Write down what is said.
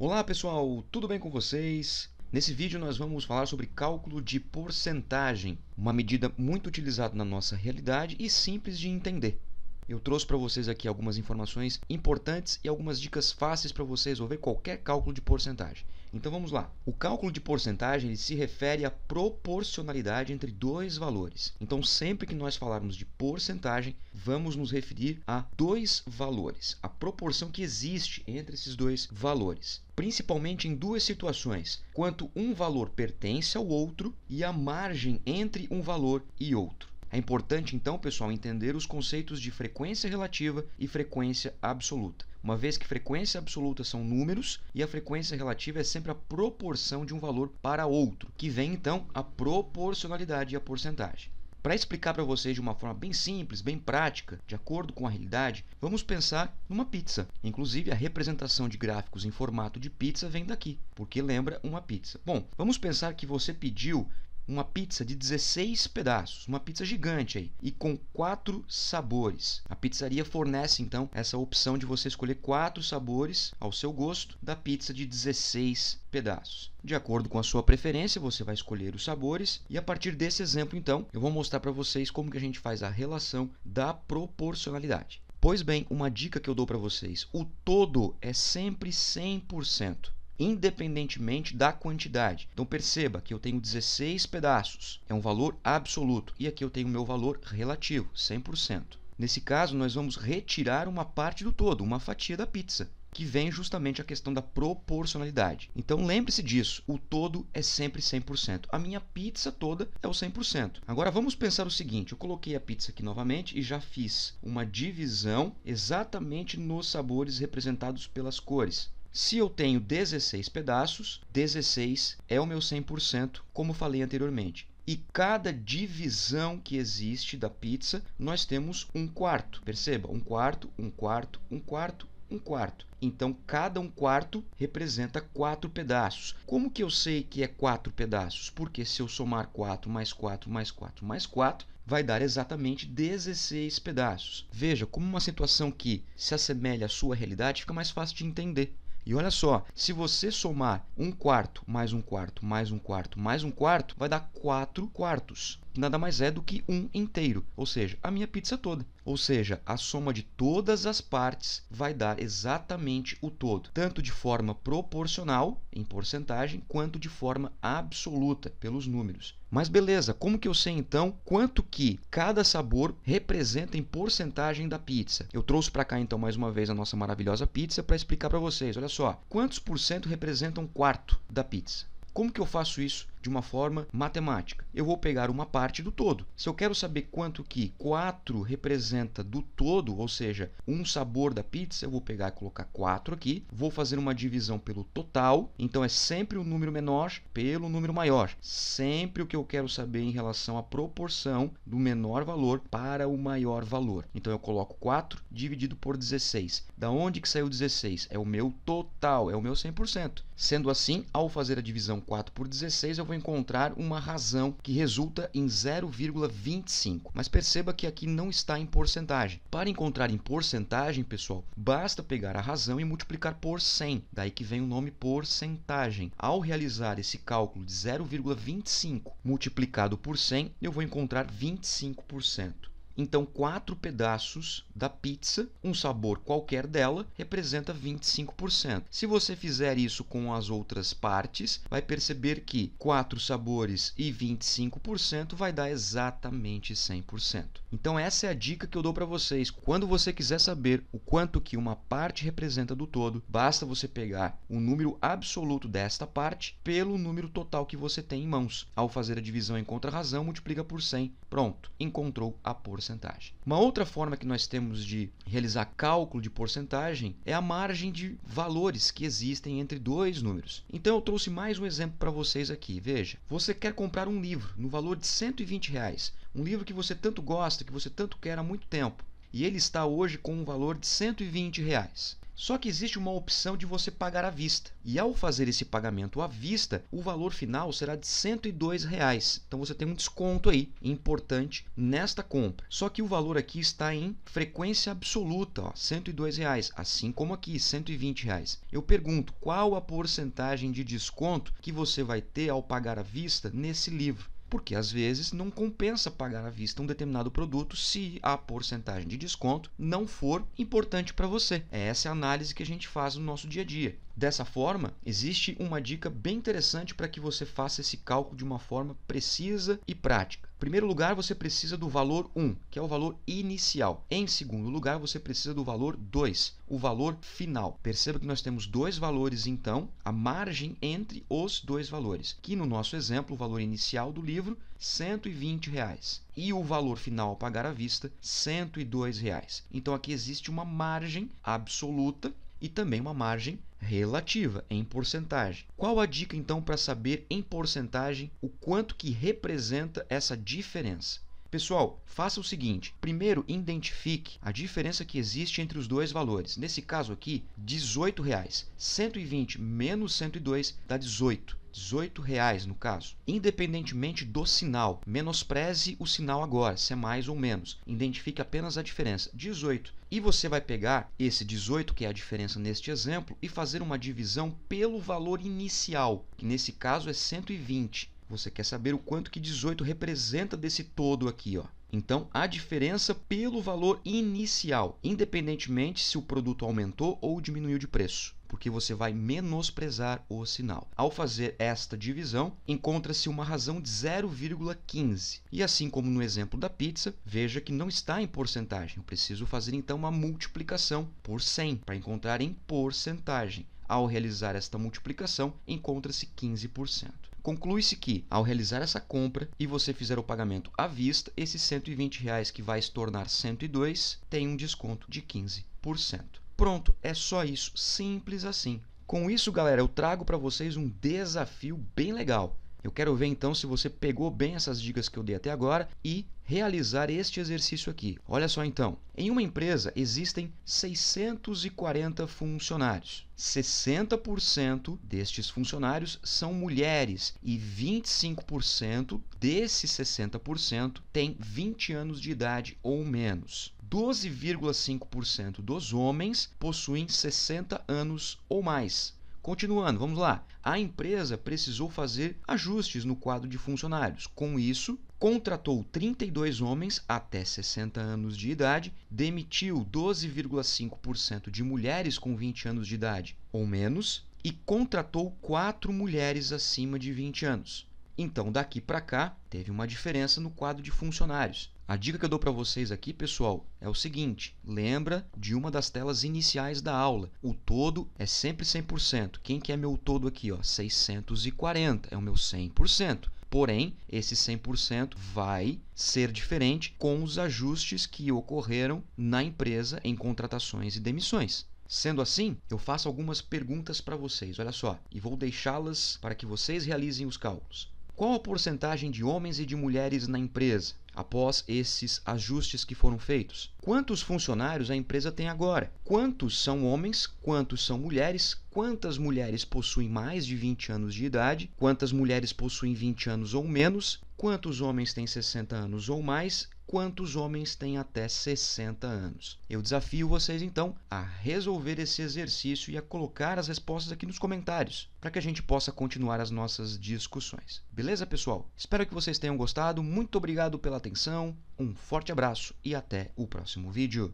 Olá pessoal, tudo bem com vocês? Nesse vídeo nós vamos falar sobre cálculo de porcentagem, uma medida muito utilizada na nossa realidade e simples de entender. Eu trouxe para vocês aqui algumas informações importantes e algumas dicas fáceis para você resolver qualquer cálculo de porcentagem. Então vamos lá. O cálculo de porcentagem se refere à proporcionalidade entre dois valores. Então sempre que nós falarmos de porcentagem, vamos nos referir a dois valores, a proporção que existe entre esses dois valores, principalmente em duas situações, quanto um valor pertence ao outro e a margem entre um valor e outro. É importante então, pessoal, entender os conceitos de frequência relativa e frequência absoluta, uma vez que frequência absoluta são números e a frequência relativa é sempre a proporção de um valor para outro, que vem então a proporcionalidade e a porcentagem. Para explicar para vocês de uma forma bem simples, bem prática, de acordo com a realidade, vamos pensar numa pizza. Inclusive, a representação de gráficos em formato de pizza vem daqui, porque lembra uma pizza. Bom, vamos pensar que você pediu uma pizza de 16 pedaços, uma pizza gigante aí, e com quatro sabores. A pizzaria fornece então essa opção de você escolher quatro sabores ao seu gosto da pizza de 16 pedaços. De acordo com a sua preferência, você vai escolher os sabores e a partir desse exemplo então, eu vou mostrar para vocês como que a gente faz a relação da proporcionalidade. Pois bem, uma dica que eu dou para vocês: o todo é sempre 100% independentemente da quantidade. Então perceba que eu tenho 16 pedaços, é um valor absoluto, e aqui eu tenho o meu valor relativo, 100%. Nesse caso, nós vamos retirar uma parte do todo, uma fatia da pizza, que vem justamente a questão da proporcionalidade. Então lembre-se disso, o todo é sempre 100%. A minha pizza toda é o 100%. Agora vamos pensar o seguinte, eu coloquei a pizza aqui novamente e já fiz uma divisão exatamente nos sabores representados pelas cores. Se eu tenho 16 pedaços, 16 é o meu 100%, como falei anteriormente. E cada divisão que existe da pizza, nós temos um quarto. Perceba, um quarto, um quarto, um quarto, um quarto. Então, cada um quarto representa quatro pedaços. Como que eu sei que é quatro pedaços? Porque se eu somar 4 mais 4 mais 4 mais 4, vai dar exatamente 16 pedaços. Veja, como uma situação que se assemelha à sua realidade fica mais fácil de entender. E olha só, se você somar um quarto mais um quarto mais um quarto mais um quarto, vai dar quatro quartos nada mais é do que um inteiro, ou seja, a minha pizza toda. Ou seja, a soma de todas as partes vai dar exatamente o todo, tanto de forma proporcional, em porcentagem, quanto de forma absoluta, pelos números. Mas beleza, como que eu sei então quanto que cada sabor representa em porcentagem da pizza? Eu trouxe para cá então mais uma vez a nossa maravilhosa pizza para explicar para vocês. Olha só, quantos por cento representam um quarto da pizza? Como que eu faço isso? de uma forma matemática. Eu vou pegar uma parte do todo. Se eu quero saber quanto que 4 representa do todo, ou seja, um sabor da pizza, eu vou pegar e colocar 4 aqui, vou fazer uma divisão pelo total, então é sempre o um número menor pelo número maior. Sempre o que eu quero saber em relação à proporção do menor valor para o maior valor. Então eu coloco 4 dividido por 16. Da onde que saiu 16? É o meu total, é o meu 100%. Sendo assim, ao fazer a divisão 4 por 16, eu vou encontrar uma razão que resulta em 0,25. Mas perceba que aqui não está em porcentagem. Para encontrar em porcentagem, pessoal, basta pegar a razão e multiplicar por 100. Daí que vem o nome porcentagem. Ao realizar esse cálculo de 0,25 multiplicado por 100, eu vou encontrar 25%. Então, quatro pedaços da pizza, um sabor qualquer dela, representa 25%. Se você fizer isso com as outras partes, vai perceber que quatro sabores e 25% vai dar exatamente 100%. Então, essa é a dica que eu dou para vocês. Quando você quiser saber o quanto que uma parte representa do todo, basta você pegar o número absoluto desta parte pelo número total que você tem em mãos. Ao fazer a divisão em contra-razão, multiplica por 100. Pronto, encontrou a porcentagem porcentagem. Uma outra forma que nós temos de realizar cálculo de porcentagem é a margem de valores que existem entre dois números. Então eu trouxe mais um exemplo para vocês aqui. Veja, você quer comprar um livro no valor de 120 reais, um livro que você tanto gosta, que você tanto quer há muito tempo e ele está hoje com um valor de 120 reais. Só que existe uma opção de você pagar à vista. E ao fazer esse pagamento à vista, o valor final será de R$ reais. Então você tem um desconto aí importante nesta compra. Só que o valor aqui está em frequência absoluta, ó, R$ reais, assim como aqui, R$ reais. Eu pergunto, qual a porcentagem de desconto que você vai ter ao pagar à vista nesse livro? porque às vezes não compensa pagar à vista um determinado produto se a porcentagem de desconto não for importante para você. É essa a análise que a gente faz no nosso dia a dia. Dessa forma, existe uma dica bem interessante para que você faça esse cálculo de uma forma precisa e prática primeiro lugar, você precisa do valor 1, que é o valor inicial. Em segundo lugar, você precisa do valor 2, o valor final. Perceba que nós temos dois valores, então, a margem entre os dois valores, que no nosso exemplo, o valor inicial do livro, R$ 120,00. Reais e o valor final a pagar à vista, R$ reais. Então aqui existe uma margem absoluta e também uma margem relativa em porcentagem. Qual a dica então para saber em porcentagem o quanto que representa essa diferença? Pessoal, faça o seguinte: primeiro identifique a diferença que existe entre os dois valores. Nesse caso aqui, 18 reais. 120 menos 102 dá 18. 18 reais no caso. Independentemente do sinal, menospreze o sinal agora, se é mais ou menos. Identifique apenas a diferença, 18. E você vai pegar esse 18, que é a diferença neste exemplo, e fazer uma divisão pelo valor inicial, que nesse caso é 120. Você quer saber o quanto que 18 representa desse todo aqui, ó. Então, a diferença pelo valor inicial, independentemente se o produto aumentou ou diminuiu de preço, porque você vai menosprezar o sinal. Ao fazer esta divisão, encontra-se uma razão de 0,15. E assim como no exemplo da pizza, veja que não está em porcentagem. Eu preciso fazer então uma multiplicação por 100 para encontrar em porcentagem ao realizar esta multiplicação, encontra-se 15%. Conclui-se que, ao realizar essa compra e você fizer o pagamento à vista, esses 120 reais que vai se tornar 102 tem um desconto de 15%. Pronto, é só isso, simples assim. Com isso, galera, eu trago para vocês um desafio bem legal. Eu quero ver então se você pegou bem essas dicas que eu dei até agora e realizar este exercício aqui. Olha só então. Em uma empresa existem 640 funcionários. 60% destes funcionários são mulheres e 25% desses 60% têm 20 anos de idade ou menos. 12,5% dos homens possuem 60 anos ou mais. Continuando, vamos lá. A empresa precisou fazer ajustes no quadro de funcionários. Com isso, contratou 32 homens até 60 anos de idade, demitiu 12,5% de mulheres com 20 anos de idade ou menos e contratou 4 mulheres acima de 20 anos. Então, daqui para cá, teve uma diferença no quadro de funcionários. A dica que eu dou para vocês aqui, pessoal, é o seguinte: lembra de uma das telas iniciais da aula. O todo é sempre 100%. Quem que é meu todo aqui, ó? 640 é o meu 100%. Porém, esse 100% vai ser diferente com os ajustes que ocorreram na empresa em contratações e demissões. Sendo assim, eu faço algumas perguntas para vocês, olha só, e vou deixá-las para que vocês realizem os cálculos. Qual a porcentagem de homens e de mulheres na empresa? após esses ajustes que foram feitos? Quantos funcionários a empresa tem agora? Quantos são homens? Quantos são mulheres? Quantas mulheres possuem mais de 20 anos de idade? Quantas mulheres possuem 20 anos ou menos? Quantos homens têm 60 anos ou mais? Quantos homens têm até 60 anos? Eu desafio vocês então a resolver esse exercício e a colocar as respostas aqui nos comentários, para que a gente possa continuar as nossas discussões. Beleza, pessoal? Espero que vocês tenham gostado. Muito obrigado pela atenção. Um forte abraço e até o próximo vídeo.